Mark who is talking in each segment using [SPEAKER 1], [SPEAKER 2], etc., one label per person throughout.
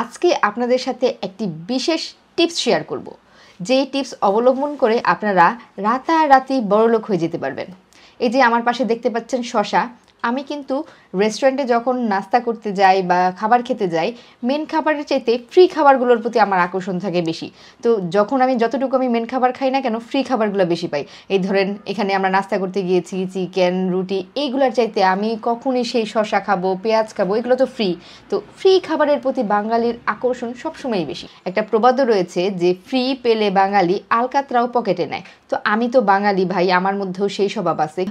[SPEAKER 1] আজকে আপনাদের সাথে একটি বিশেষ টিপস শেয়ার করব। যে টিপস অবলম্বন করে আপনারা রাতারাতি বড়লোক হয়ে যেতে পারবেন এই যে আমার পাশে দেখতে পাচ্ছেন শশা আমি কিন্তু রেস্টুরেন্টে যখন নাস্তা করতে যাই বা খাবার খেতে যাই মেন খাবারের চাইতে ফ্রি খাবারগুলোর প্রতি আমার আকর্ষণ থাকে বেশি তো যখন আমি যতটুকু আমি মেন খাবার খাই না কেন ফ্রি খাবারগুলো বেশি পাই এই ধরেন এখানে আমরা নাস্তা করতে গিয়েছি চিকেন রুটি এইগুলোর চাইতে আমি কখনই সেই শশা খাবো পেঁয়াজ খাবো এগুলো তো ফ্রি তো ফ্রি খাবারের প্রতি বাঙালির আকর্ষণ সবসময়ই বেশি একটা প্রবাদ রয়েছে যে ফ্রি পেলে বাঙালি আলকাতরাও পকেটে নেয় তো আমি তো বাঙালি ভাই আমার মধ্যেও সেই স্বভাব আছে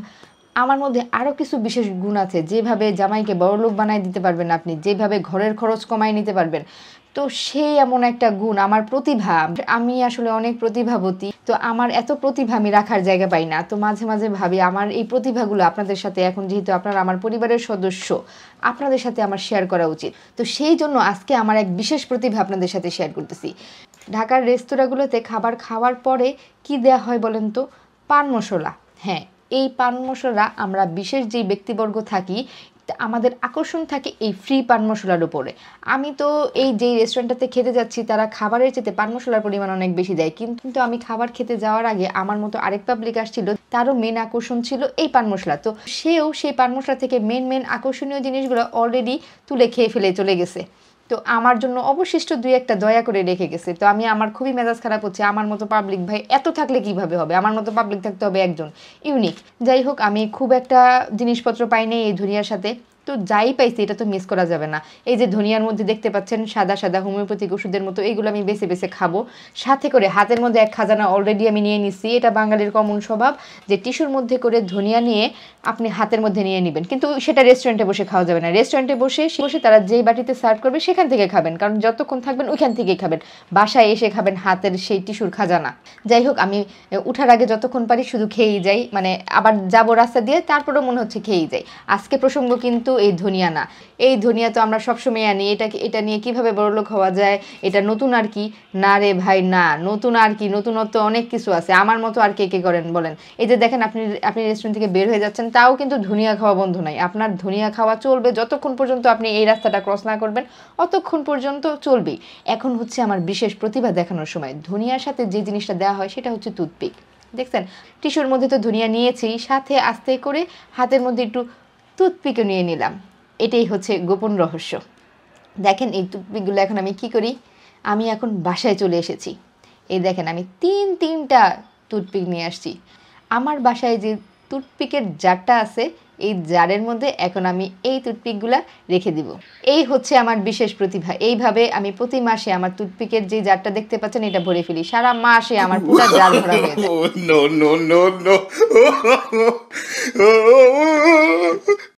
[SPEAKER 1] আমার মধ্যে আরও কিছু বিশেষ গুণ আছে যেভাবে জামাইকে লোক বানায় দিতে পারবেন আপনি যেভাবে ঘরের খরচ কমায় নিতে পারবেন তো সেই এমন একটা গুণ আমার প্রতিভা আমি আসলে অনেক প্রতিভাবতী তো আমার এত প্রতিভা আমি রাখার জায়গা পাই না তো মাঝে মাঝে ভাবি আমার এই প্রতিভাগুলো আপনাদের সাথে এখন যেহেতু আপনারা আমার পরিবারের সদস্য আপনাদের সাথে আমার শেয়ার করা উচিত তো সেই জন্য আজকে আমার এক বিশেষ প্রতিভা আপনাদের সাথে শেয়ার করতেছি ঢাকার রেস্তোরাঁগুলোতে খাবার খাওয়ার পরে কি দেয়া হয় বলেন তো পান মশলা হ্যাঁ এই পান মশলা আমরা বিশেষ যেই ব্যক্তিবর্গ থাকি আমাদের আকর্ষণ থাকে এই ফ্রি পান মশলার উপরে আমি তো এই যে রেস্টুরেন্টটাতে খেতে যাচ্ছি তারা খাবারের চেতে পান মশলার পরিমাণ অনেক বেশি দেয় কিন্তু আমি খাবার খেতে যাওয়ার আগে আমার মতো আরেক পাবলিক আসছিল তারও মেন আকর্ষণ ছিল এই পান মশলা তো সেও সেই পান মশলা থেকে মেন মেন আকর্ষণীয় জিনিসগুলো অলরেডি তুলে খেয়ে ফেলে চলে গেছে তো আমার জন্য অবশিষ্ট দুই একটা দয়া করে রেখে গেছে তো আমি আমার খুবই মেজাজ খারাপ হচ্ছে আমার মতো পাবলিক ভাই এত থাকলে কিভাবে হবে আমার মতো পাবলিক থাকতে হবে একজন ইউনিক যাই হোক আমি খুব একটা জিনিসপত্র পাইনি এই ধুরিয়ার সাথে তো যাই পাইছি এটা তো মিস করা যাবে না এই যে ধনিয়ার মধ্যে দেখতে পাচ্ছেন সাদা সাদা হোমিওপ্যাথিক ওষুধের মতো এইগুলো আমি বেছে বেছে খাবো সাথে করে হাতের মধ্যে এক খাজানা অলরেডি আমি নিয়ে নিছি এটা বাঙালির কমন স্বভাব যে টিস্যুর মধ্যে করে ধনিয়া নিয়ে আপনি হাতের মধ্যে নিয়ে নেবেন কিন্তু সেটা রেস্টুরেন্টে বসে খাওয়া যাবে না রেস্টুরেন্টে বসে বসে তারা যেই বাটিতে সার্ভ করবে সেখান থেকে খাবেন কারণ যতক্ষণ থাকবেন ওইখান থেকেই খাবেন বাসায় এসে খাবেন হাতের সেই টিস্যুর খাজানা যাই হোক আমি উঠার আগে যতক্ষণ পারি শুধু খেয়েই যাই মানে আবার যাবো রাস্তা দিয়ে তারপরেও মনে হচ্ছে খেয়েই যাই আজকে প্রসঙ্গ কিন্তু এই ধনিয়া না এই ধনিয়া তো আমরা সবসময় আনি এটা এটা নিয়ে কিভাবে বড়লোক হওয়া যায় এটা নতুন আর কি না রে ভাই না নতুন আর কি নতুনত্ব অনেক কিছু আছে আমার মতো আর কে কে করেন বলেন এই যে দেখেন আপনি আপনি রেস্টুরেন্ট থেকে বের হয়ে যাচ্ছেন তাও কিন্তু ধনিয়া খাওয়া বন্ধ নাই আপনার ধনিয়া খাওয়া চলবে যতক্ষণ পর্যন্ত আপনি এই রাস্তাটা ক্রস না করবেন অতক্ষণ পর্যন্ত চলবেই এখন হচ্ছে আমার বিশেষ প্রতিভা দেখানোর সময় ধনিয়ার সাথে যে জিনিসটা দেওয়া হয় সেটা হচ্ছে টুথপিক দেখছেন টিস্যুর মধ্যে তো ধনিয়া নিয়েছি সাথে আস্তে করে হাতের মধ্যে একটু টুথপিকও নিয়ে নিলাম এটাই হচ্ছে গোপন রহস্য দেখেন এই টুথপিকগুলো এখন আমি কি করি আমি এখন বাসায় চলে এসেছি এই দেখেন আমি তিন তিনটা টুথপিক নিয়ে আসছি আমার বাসায় যে টুথপিকের জারটা আছে এই জারের মধ্যে এখন আমি এই টুথপিকগুলো রেখে দিব এই হচ্ছে আমার বিশেষ প্রতিভা এইভাবে আমি প্রতি মাসে আমার টুথপিকের যে জারটা দেখতে পাচ্ছেন এটা ভরে ফেলি সারা মাসে আমার পুরো জার ভরা হয়ে যায়